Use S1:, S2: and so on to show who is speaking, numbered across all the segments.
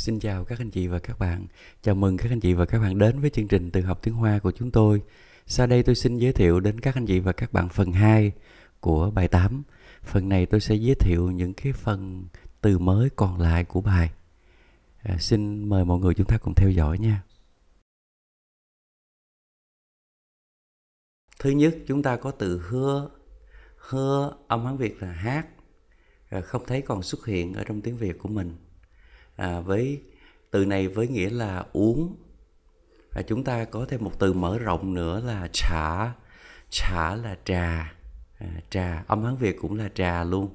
S1: Xin chào các anh chị và các bạn. Chào mừng các anh chị và các bạn đến với chương trình Từ học tiếng Hoa của chúng tôi. Sau đây tôi xin giới thiệu đến các anh chị và các bạn phần 2 của bài 8. Phần này tôi sẽ giới thiệu những cái phần từ mới còn lại của bài. À, xin mời mọi người chúng ta cùng theo dõi nha. Thứ nhất chúng ta có từ hứa. Hứa âm Hán Việt là hát. À, không thấy còn xuất hiện ở trong tiếng Việt của mình à, với từ này với nghĩa là uống và chúng ta có thêm một từ mở rộng nữa là trà trà là trà à, trà âm hán việt cũng là trà luôn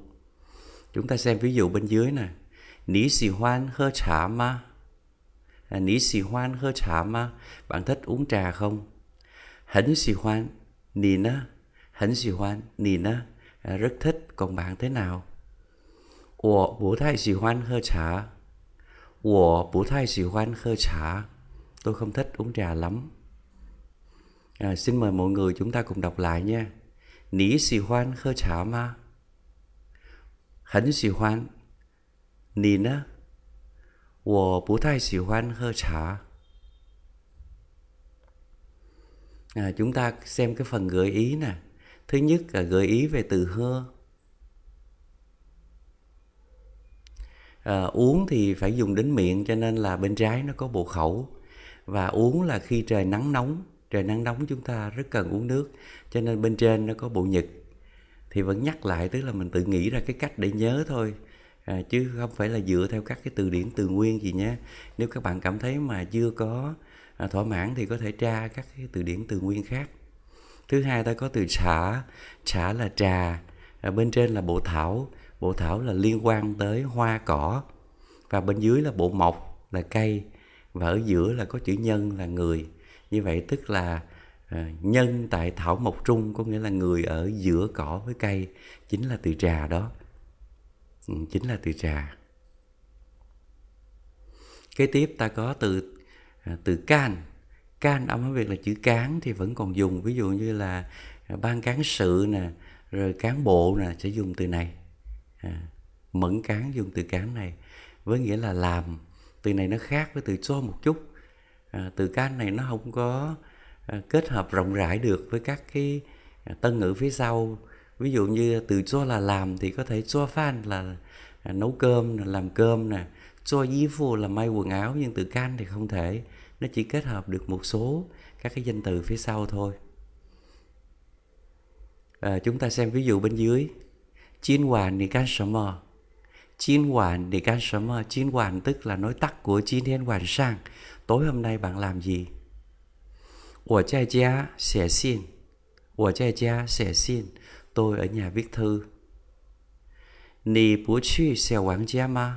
S1: chúng ta xem ví dụ bên dưới nè ní xì hoan hơ trà ma à, ní xì hoan hơ trà ma bạn thích uống trà không hẳn xì hoan nì na hẳn xì hoan nì na à, rất thích còn bạn thế nào ủa bố thai xì hoan hơ trà 我不太喜欢喝茶. Tôi không thích uống trà lắm. À, xin mời mọi người chúng ta cùng đọc lại nha. Ní xì hoan khơ chả ma. Hẳn xì hoan. Nì nè. Wo bú thai xì hoan khơ chả. À, chúng ta xem cái phần gợi ý nè. Thứ nhất là gợi ý về từ hơ. à, uống thì phải dùng đến miệng cho nên là bên trái nó có bộ khẩu và uống là khi trời nắng nóng trời nắng nóng chúng ta rất cần uống nước cho nên bên trên nó có bộ nhật thì vẫn nhắc lại tức là mình tự nghĩ ra cái cách để nhớ thôi à, chứ không phải là dựa theo các cái từ điển từ nguyên gì nhé nếu các bạn cảm thấy mà chưa có à, thỏa mãn thì có thể tra các cái từ điển từ nguyên khác thứ hai ta có từ xả xả là trà à, bên trên là bộ thảo bộ thảo là liên quan tới hoa cỏ và bên dưới là bộ mộc là cây và ở giữa là có chữ nhân là người như vậy tức là à, nhân tại thảo mộc trung có nghĩa là người ở giữa cỏ với cây chính là từ trà đó ừ, chính là từ trà kế tiếp ta có từ à, từ can can âm hán việc là chữ cán thì vẫn còn dùng ví dụ như là à, ban cán sự nè rồi cán bộ nè sẽ dùng từ này À, mẫn cán dùng từ cán này với nghĩa là làm từ này nó khác với từ cho một chút à, từ cán này nó không có à, kết hợp rộng rãi được với các cái à, tân ngữ phía sau ví dụ như từ cho là làm thì có thể cho fan là nấu cơm làm cơm nè cho dí phù là may quần áo nhưng từ can thì không thể nó chỉ kết hợp được một số các cái danh từ phía sau thôi à, chúng ta xem ví dụ bên dưới chín hoàn thì can sở mờ chín hoàn thì can sở mờ chín hoàn tức là nói tắt của chín thiên hoàn sang tối hôm nay bạn làm gì của cha cha sẽ xin của cha cha sẽ xin tôi ở nhà viết thư nì bố truy xèo quảng gia ma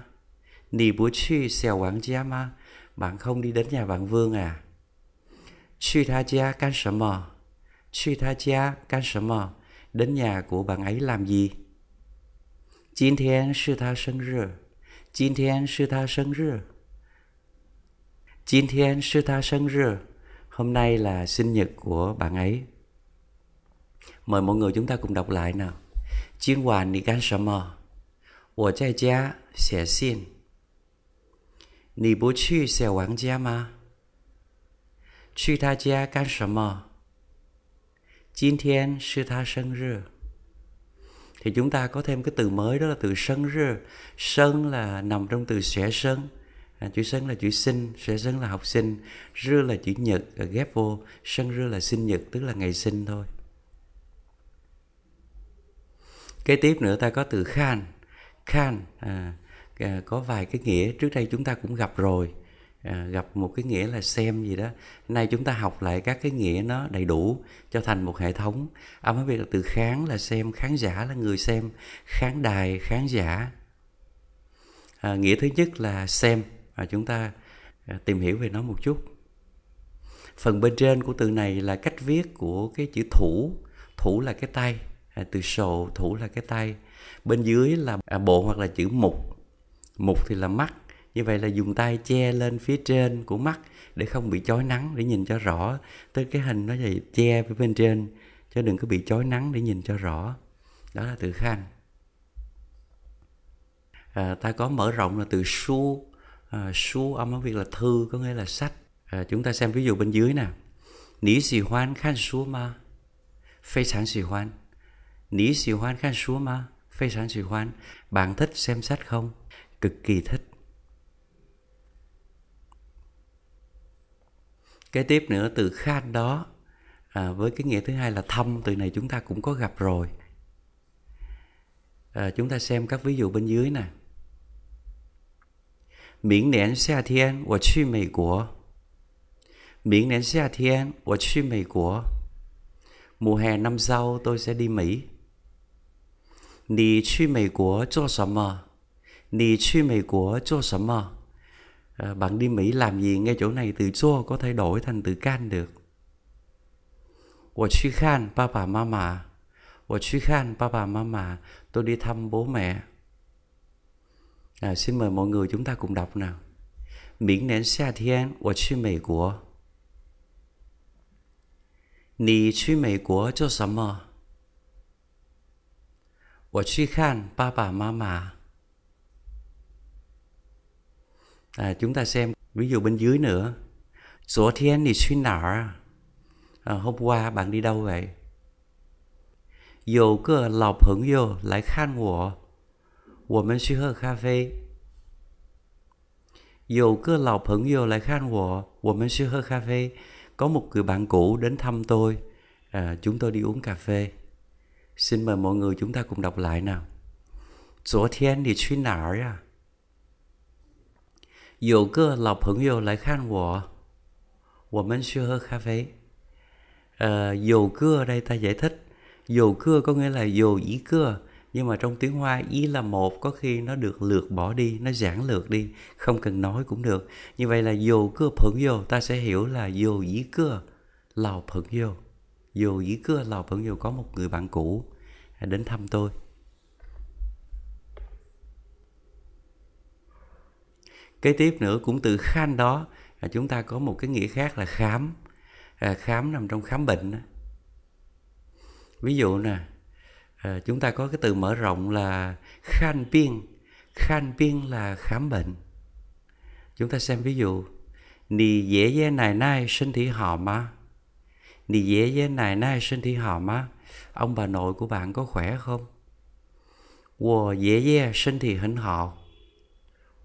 S1: nì bố truy xèo quảng gia ma bạn không đi đến nhà bạn vương à truy tha gia can sở mờ truy tha gia can sở mờ đến nhà của bạn ấy làm gì 今天是他生日，今天是他生日，今天是他生日。Hôm nay là sinh nhật của bạn ấy. Mời mọi người chúng ta cùng đọc lại nào. Chuyến hoàn đi 干什么？ủa trai gia xin. 你不去小王家吗？去他家干什么？h 天 n 他生日。thì chúng ta có thêm cái từ mới đó là từ sân rơ sân là nằm trong từ sẽ sân à, chữ sân là chữ sinh sẽ sân là học sinh rơ là chữ nhật à, ghép vô sân rơ là sinh nhật tức là ngày sinh thôi kế tiếp nữa ta có từ khan khan à, à có vài cái nghĩa trước đây chúng ta cũng gặp rồi à, gặp một cái nghĩa là xem gì đó nay chúng ta học lại các cái nghĩa nó đầy đủ cho thành một hệ thống ông à, mới biết là từ kháng là xem khán giả là người xem khán đài khán giả à, nghĩa thứ nhất là xem à, chúng ta à, tìm hiểu về nó một chút phần bên trên của từ này là cách viết của cái chữ thủ thủ là cái tay à, từ sổ thủ là cái tay bên dưới là à, bộ hoặc là chữ mục mục thì là mắt như vậy là dùng tay che lên phía trên của mắt để không bị chói nắng để nhìn cho rõ tới cái hình nó vậy che phía bên trên cho đừng có bị chói nắng để nhìn cho rõ đó là từ khan à, ta có mở rộng là từ su à, su âm ở việc là thư có nghĩa là sách à, chúng ta xem ví dụ bên dưới nè Nỉ xì hoan khan su mà Phê sản xì hoan Nỉ xì hoan khan su mà Phê sản xì hoan Bạn thích xem sách không? Cực kỳ thích kế tiếp nữa từ khan đó à, với cái nghĩa thứ hai là thăm từ này chúng ta cũng có gặp rồi à, chúng ta xem các ví dụ bên dưới nè miễn nén xa à thiên của truy mì của miễn nén xa à thiên của truy mì của mùa hè năm sau tôi sẽ đi Mỹ 你去美国做什么？你去美国做什么？Ờ, bạn đi Mỹ làm gì nghe chỗ này từ so có thể đổi thành từ can được. tôi đi thăm bố mẹ. À, xin mời mọi người chúng ta cùng đọc nào. Miễn đến xa thiên, 我去美国。你去美国做什么？我去看爸爸妈妈。à, chúng ta xem ví dụ bên dưới nữa số thiên thì suy nở à, hôm qua bạn đi đâu vậy dầu cơ lọc hứng dầu lấy khan ngủ 我们去喝咖啡有个老朋友来看我，我们去喝咖啡。Có một người bạn cũ đến thăm tôi, à, chúng tôi đi uống cà phê. Xin mời mọi người chúng ta cùng đọc lại nào. 昨天你去哪儿呀、啊？有个老朋友来看我，我们去喝咖啡。Ờ, dầu cưa đây ta giải thích dầu cưa có nghĩa là dầu ý cưa nhưng mà trong tiếng hoa ý là một có khi nó được lược bỏ đi nó giản lược đi không cần nói cũng được như vậy là dầu cưa phẫn dầu ta sẽ hiểu là dầu ý cưa lào phẫn dầu dầu ý cưa lào phẫn dầu có một người bạn cũ đến thăm tôi kế tiếp nữa cũng từ khan đó chúng ta có một cái nghĩa khác là khám à, khám nằm trong khám bệnh ví dụ nè à, chúng ta có cái từ mở rộng là khan biên khan biên là khám bệnh chúng ta xem ví dụ nì dễ dễ này nay sinh thị họ mà nì dễ dễ này nay sinh thị họ mà ông bà nội của bạn có khỏe không wo dễ dễ sinh thị hình họ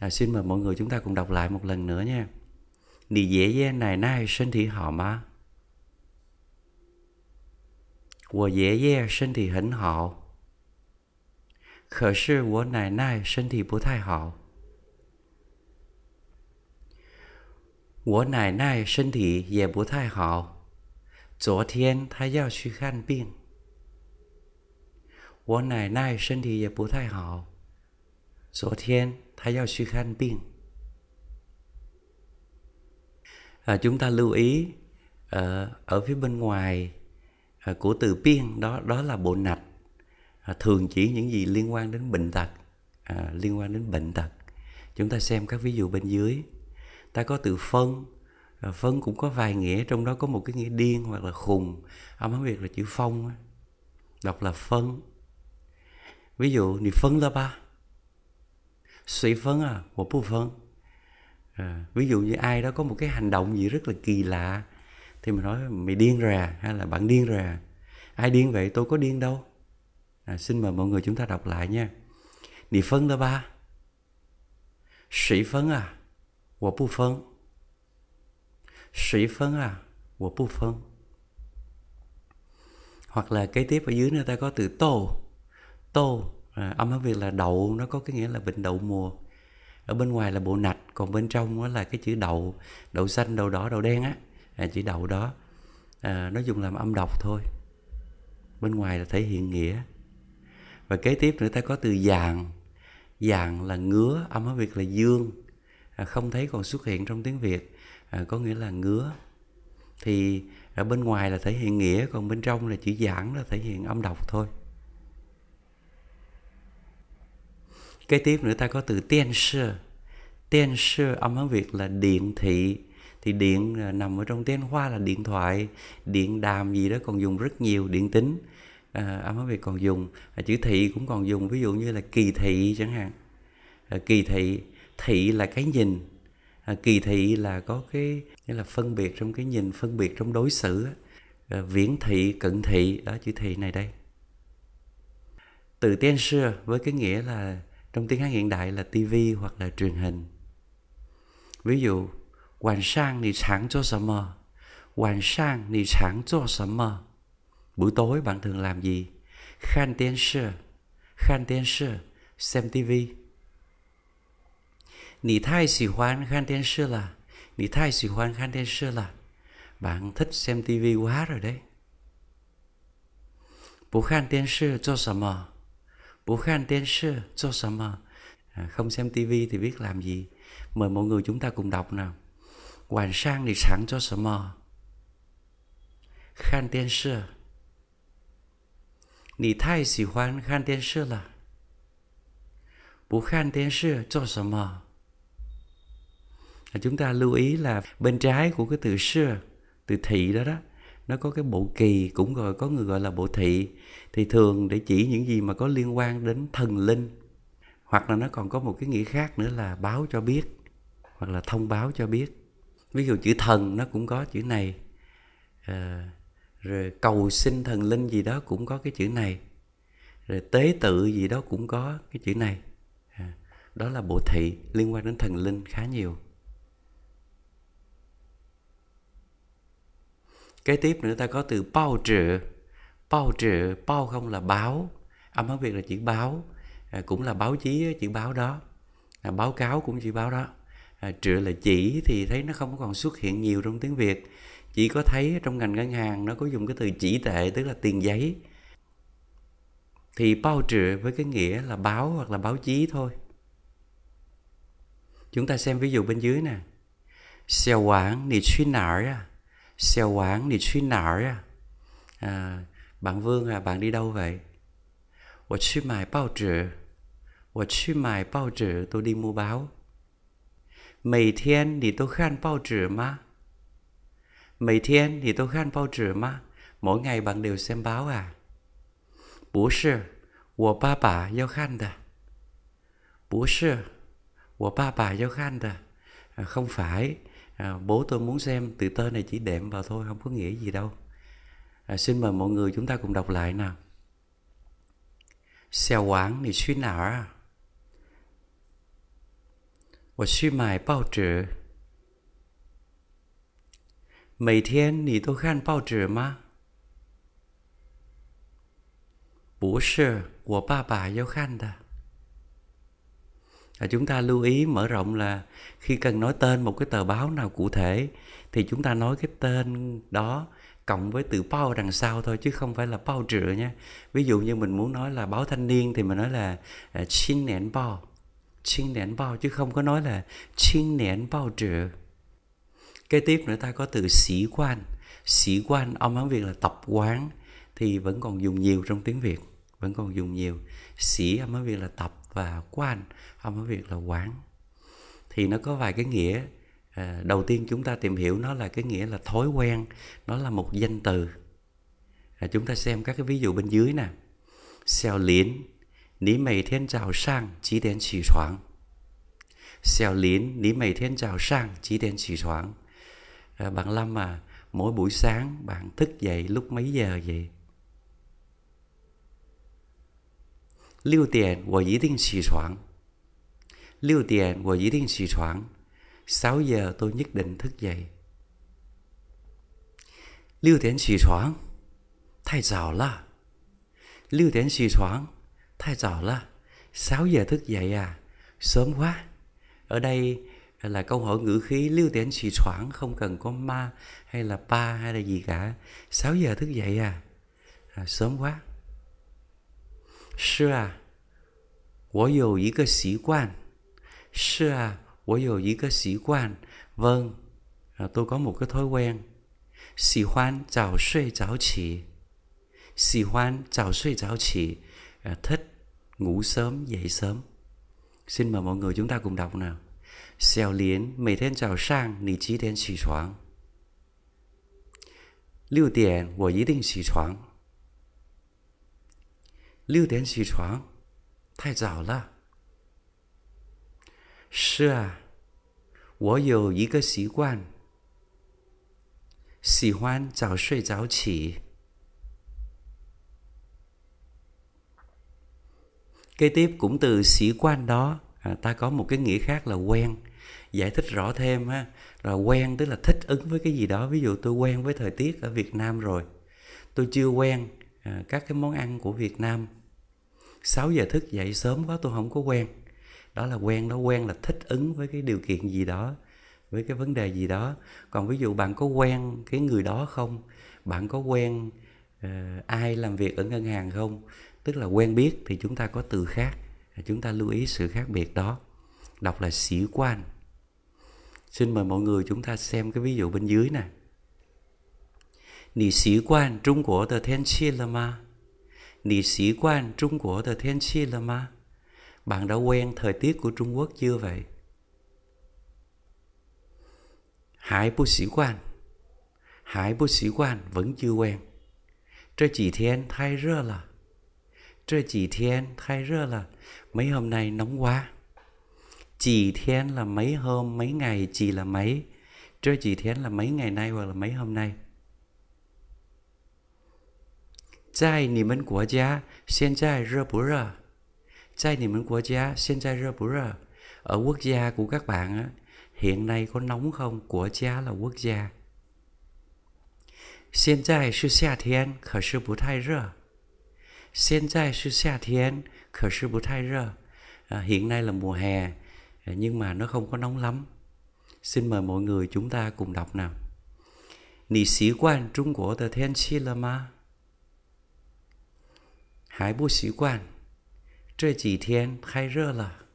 S1: à, xin mời mọi người chúng ta cùng đọc lại một lần nữa nha đi dễ dễ này nay sinh thị họ mà của dễ dễ sinh thị hỉnh họ khở sư của nài nai sinh thị bố thai họ của nài nai sinh thị dễ bố thai họ 昨天他要去看病，我奶奶身体也不太好。昨天还要去看病。À, chúng ta lưu ý à, ở phía bên ngoài à, của từ piên đó đó là bộ nạch à, thường chỉ những gì liên quan đến bệnh tật à, liên quan đến bệnh tật chúng ta xem các ví dụ bên dưới ta có từ phân à, phân cũng có vài nghĩa trong đó có một cái nghĩa điên hoặc là khùng âm hán việc là chữ phong đọc là phân ví dụ thì phân là ba 随分 à một bộ phân à, ví dụ như ai đó có một cái hành động gì rất là kỳ lạ thì mình nói mày điên rồi à, hay là bạn điên rồi à? ai điên vậy tôi có điên đâu à, xin mời mọi người chúng ta đọc lại nha nị phân đó ba sĩ phân à của bộ phân sĩ phân à của bộ phân hoặc là kế tiếp ở dưới nữa ta có từ tô tô à, âm hán việt là đậu nó có cái nghĩa là bệnh đậu mùa ở bên ngoài là bộ nạch còn bên trong đó là cái chữ đậu đậu xanh đậu đỏ đậu đen á à, chữ đậu đó à, nó dùng làm âm đọc thôi bên ngoài là thể hiện nghĩa và kế tiếp nữa ta có từ vàng vàng là ngứa âm hán việt là dương à, không thấy còn xuất hiện trong tiếng việt à, có nghĩa là ngứa thì ở bên ngoài là thể hiện nghĩa còn bên trong là chữ giảng là thể hiện âm đọc thôi kế tiếp nữa ta có từ tiên sư tiên sư âm hán việt là điện thị thì điện à, nằm ở trong tên hoa là điện thoại điện đàm gì đó còn dùng rất nhiều điện tính à, âm hán việt còn dùng à, chữ thị cũng còn dùng ví dụ như là kỳ thị chẳng hạn à, kỳ thị thị là cái nhìn à, kỳ thị là có cái nghĩa là phân biệt trong cái nhìn phân biệt trong đối xử à, viễn thị cận thị đó chữ thị này đây từ tiên xưa với cái nghĩa là trong tiếng hát hiện đại là TV hoặc là truyền hình ví dụ Hoàng sang thì sáng cho summer Hoàng sang thì sáng cho summer buổi tối bạn thường làm gì khan tiên sơ khan tiên sơ xem TV Nì thai xì hoan khan tiên sơ là Nì thai xì hoan khan tiên sơ là Bạn thích xem TV quá rồi đấy Bố khan tiên sơ cho summer Vũ Khanh tiên sư cho sầm à, không xem tivi thì biết làm gì mời mọi người chúng ta cùng đọc nào hoàn sang thì sẵn cho sầm Khan tiên sư Nì thay sĩ hoan Khan tiên sư là Bố Khan tiên sư cho sầm à, Chúng ta lưu ý là bên trái của cái từ xưa, từ thị đó đó nó có cái bộ kỳ cũng gọi có người gọi là bộ thị thì thường để chỉ những gì mà có liên quan đến thần linh hoặc là nó còn có một cái nghĩa khác nữa là báo cho biết hoặc là thông báo cho biết ví dụ chữ thần nó cũng có chữ này à, rồi cầu xin thần linh gì đó cũng có cái chữ này rồi tế tự gì đó cũng có cái chữ này à, đó là bộ thị liên quan đến thần linh khá nhiều kế tiếp nữa ta có từ bao trợ bao trợ bao không là báo âm hóa việt là chữ báo à, cũng là báo chí chữ báo đó à, báo cáo cũng chữ báo đó à, trự là chỉ thì thấy nó không còn xuất hiện nhiều trong tiếng việt chỉ có thấy trong ngành ngân hàng nó có dùng cái từ chỉ tệ tức là tiền giấy thì bao trợ với cái nghĩa là báo hoặc là báo chí thôi chúng ta xem ví dụ bên dưới nè xèo quảng nì suy nở à xeo quán đi suy nở à. à bạn Vương à bạn đi đâu vậy? Tôi đi Tôi đi mua báo. Mấy thiên thì tôi khan bao trữ mà. Mấy thiên thì tôi khan bao trữ mà. Mỗi ngày bạn đều xem báo à? Bố sư, à, Không phải, à, bố tôi muốn xem từ tên này chỉ đệm vào thôi không có nghĩa gì đâu à, xin mời mọi người chúng ta cùng đọc lại nào xèo quán thì suy nào à và suy mài bao trừ Mấy thiên thì tôi khan bao trừ mà 不是我爸爸要看的。và chúng ta lưu ý mở rộng là khi cần nói tên một cái tờ báo nào cụ thể thì chúng ta nói cái tên đó cộng với từ bao đằng sau thôi chứ không phải là bao trựa nha ví dụ như mình muốn nói là báo thanh niên thì mình nói là à, chin nén bao chin nén bao chứ không có nói là chin nén bao trựa kế tiếp nữa ta có từ sĩ quan sĩ quan ông hán việc là tập quán thì vẫn còn dùng nhiều trong tiếng việt vẫn còn dùng nhiều sĩ âm hán việc là tập và quan không có việc là quán thì nó có vài cái nghĩa à, đầu tiên chúng ta tìm hiểu nó là cái nghĩa là thói quen nó là một danh từ à, chúng ta xem các cái ví dụ bên dưới nè xèo lín ní mày thiên chào sang chỉ đến chỉ thoáng xèo lín ní mày thiên chào sang chỉ đến chỉ thoáng à, bạn lâm à mỗi buổi sáng bạn thức dậy lúc mấy giờ vậy lưu tiền của ý định chỉ thoáng 六点我一定起床，sáu giờ tôi nhất định thức dậy。六点起床，太早了。六点起床，太早了。sáu giờ thức dậy à? Sớm quá. Ở đây là câu hỏi ngữ khí lưu tiễn chỉ thoảng không cần có ma hay là pa hay là gì cả 6 giờ thức dậy à, à sớm quá 是啊我有一个习惯是啊，我有一个习惯。Vâng, tôi có một cái thói quen, 喜欢早睡早起。喜欢早睡早起，thích ngủ sớm dậy sớm。xin mời mọi người chúng ta cùng đọc nào. 小林每天早上你几点起床？六点我一定起床。六点起床，太早了。是啊，我有一个习惯，喜欢早睡早起。Kế tiếp cũng từ sĩ quan đó, à, ta có một cái nghĩa khác là quen. Giải thích rõ thêm ha, là quen tức là thích ứng với cái gì đó. Ví dụ tôi quen với thời tiết ở Việt Nam rồi, tôi chưa quen à, các cái món ăn của Việt Nam. 6 giờ thức dậy sớm quá tôi không có quen đó là quen đó quen là thích ứng với cái điều kiện gì đó với cái vấn đề gì đó còn ví dụ bạn có quen cái người đó không bạn có quen uh, ai làm việc ở ngân hàng không tức là quen biết thì chúng ta có từ khác chúng ta lưu ý sự khác biệt đó đọc là sĩ quan xin mời mọi người chúng ta xem cái ví dụ bên dưới nè Nì sĩ quan Trung quan Quốc 的天气了吗？你习惯中国的天气了吗？bạn đã quen thời tiết của trung quốc chưa vậy hải bố sĩ quan hải bố sĩ quan vẫn chưa quen Trơ chỉ thiên thay rơ là Trơ chỉ thiên thay rơ là Mấy hôm nay nóng quá Chỉ thiên là mấy hôm mấy ngày Chỉ là mấy Trơ chỉ thiên là mấy ngày nay hoặc là mấy hôm nay Tại 你们国家现在热不热？在你们国家现在热不热？Ở quốc gia của các bạn á, hiện nay có nóng không? Của gia là quốc gia. 现在是夏天，可是不太热。现在是夏天，可是不太热。À, hiện nay là mùa hè, nhưng mà nó không có nóng lắm. Xin mời mọi người chúng ta cùng đọc nào. 你习惯中国的天气了吗？还不习惯。这几天太热了，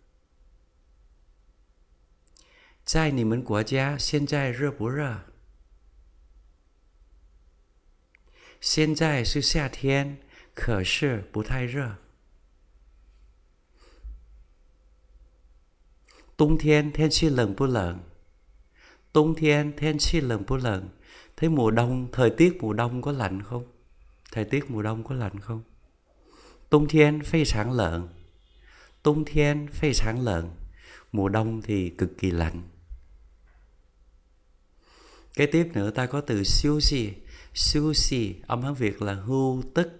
S1: 在你们国家现在热不热？现在是夏天，可是不太热。冬天天气冷不冷？冬天天气冷不冷？Thời mùa đông thời tiết mùa đông có lạnh không？thời tiết mùa đông có lạnh không？tung tung thiên thiên sáng sáng lợn lợn mùa đông thì cực kỳ lạnh kế tiếp nữa ta có từ siêu gì siêu gì âm hán việt là hưu tức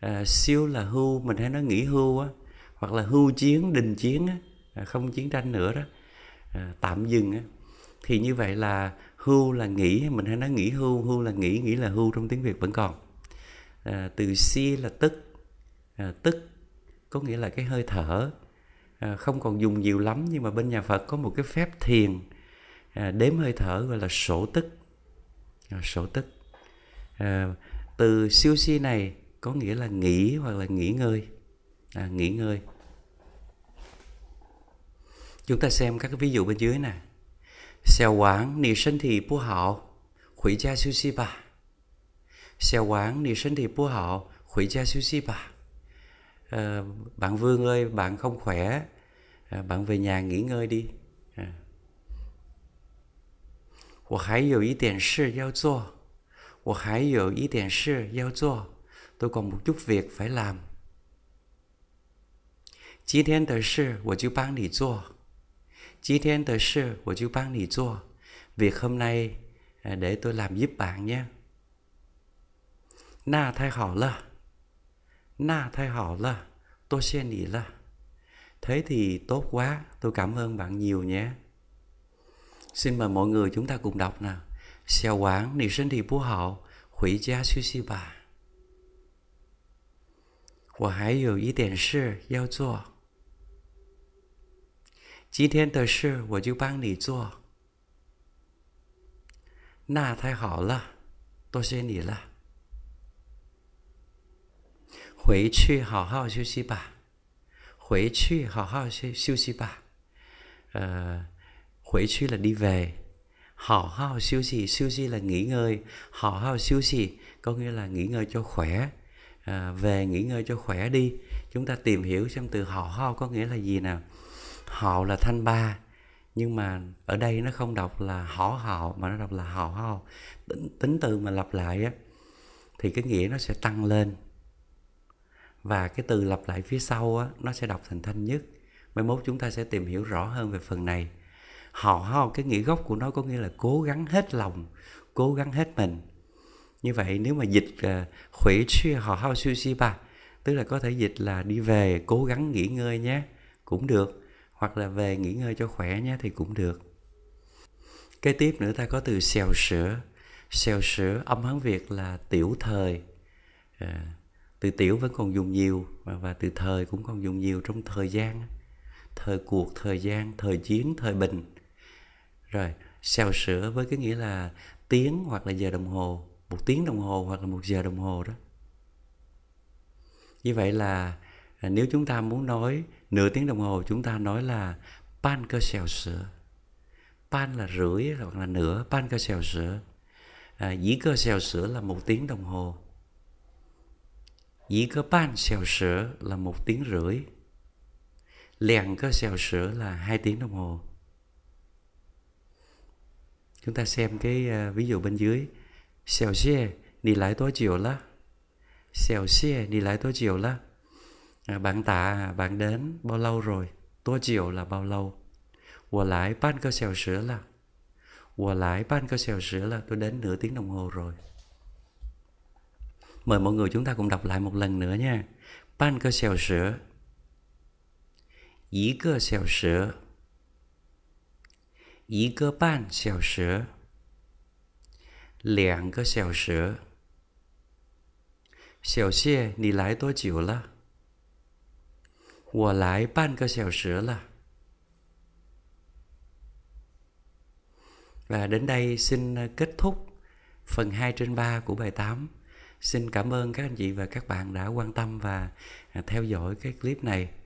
S1: à, siêu là hưu mình hay nói nghỉ hưu á hoặc là hưu chiến đình chiến á à, không chiến tranh nữa đó à, tạm dừng á thì như vậy là hưu là nghỉ mình hay nói nghỉ hưu hưu là nghỉ nghỉ là hưu trong tiếng việt vẫn còn à, từ si là tức à, tức có nghĩa là cái hơi thở à, không còn dùng nhiều lắm nhưng mà bên nhà phật có một cái phép thiền à, đếm hơi thở gọi là sổ tức à, sổ tức à, từ siêu si này có nghĩa là nghỉ hoặc là nghỉ ngơi à, nghỉ ngơi chúng ta xem các cái ví dụ bên dưới nè xeo quán nì sinh thị bù hảo hủy gia siêu si bà xeo quán nì sinh thị bù hảo hủy gia siêu si bà Ờ, bạn Vương ơi bạn không khỏe ờ, bạn về nhà nghỉ ngơi đi à. Ờ. 我还有一点事要做，我还有一点事要做，tôi còn một chút việc phải làm. việc hôm nay để tôi làm giúp bạn nhé. Na thay họ là. Na thay họ là tôi sẽ nghĩ là thế thì tốt quá tôi cảm ơn bạn nhiều nhé xin mời mọi người chúng ta cùng đọc nào. xeo quán nì sinh thì phú họ hủy gia suy si bà 我还有一点事要做。今天的事我就帮你做。那太好了，多谢你了。回去好好休息吧，回去好好休休息吧。Ờ, hồi suy về. Hào nghỉ ngơi. Hào nghĩa là nghỉ ngơi cho khỏe. về nghỉ ngơi cho khỏe đi. Chúng ta tìm hiểu xem từ hào hào có nghĩa là gì nào. Hào là thanh ba. Nhưng mà ở đây nó không đọc là hảo hào mà nó đọc là hào hào. Tính, tính từ mà lặp lại á, thì cái nghĩa nó sẽ tăng lên và cái từ lặp lại phía sau á, nó sẽ đọc thành thanh nhất mai mốt chúng ta sẽ tìm hiểu rõ hơn về phần này họ ho cái nghĩa gốc của nó có nghĩa là cố gắng hết lòng cố gắng hết mình như vậy nếu mà dịch ờ, khủy suy họ hao suy suy ba tức là có thể dịch là đi về cố gắng nghỉ ngơi nhé cũng được hoặc là về nghỉ ngơi cho khỏe nhé thì cũng được kế tiếp nữa ta có từ xèo sữa xèo sữa âm hán việt là tiểu thời à, từ tiểu vẫn còn dùng nhiều và, và từ thời cũng còn dùng nhiều trong thời gian thời cuộc thời gian thời chiến thời bình rồi xào sửa với cái nghĩa là tiếng hoặc là giờ đồng hồ một tiếng đồng hồ hoặc là một giờ đồng hồ đó như vậy là à, nếu chúng ta muốn nói nửa tiếng đồng hồ chúng ta nói là pan cơ xèo sữa pan là rưỡi hoặc là nửa pan cơ xèo sữa à, dĩ cơ xèo sữa là một tiếng đồng hồ Dĩ cơ là một tiếng rưỡi. Lèn cơ xèo sữa là hai tiếng đồng hồ. Chúng ta xem cái ờ, ví dụ bên dưới. Xèo xe, đi lại tối chiều lá. Xèo xe, đi lại tối chiều lá. À, bạn tạ, bạn đến bao lâu rồi? Tối chiều là bao lâu? Và lại ban cơ xèo sữa là Và lại ban cơ xèo sữa là tôi đến nửa tiếng đồng hồ rồi. Mời mọi người chúng ta cùng đọc lại một lần nữa nha. Ban cơ xèo sữa. Ý cơ xèo sữa. Ý cơ ban xèo sữa. Lẻng cơ xèo sữa. Xèo xie, nì lái tôi chịu là. Wo lái ban cơ xèo sữa là. Và đến đây xin kết thúc phần 2 trên 3 của bài 8 xin cảm ơn các anh chị và các bạn đã quan tâm và à, theo dõi cái clip này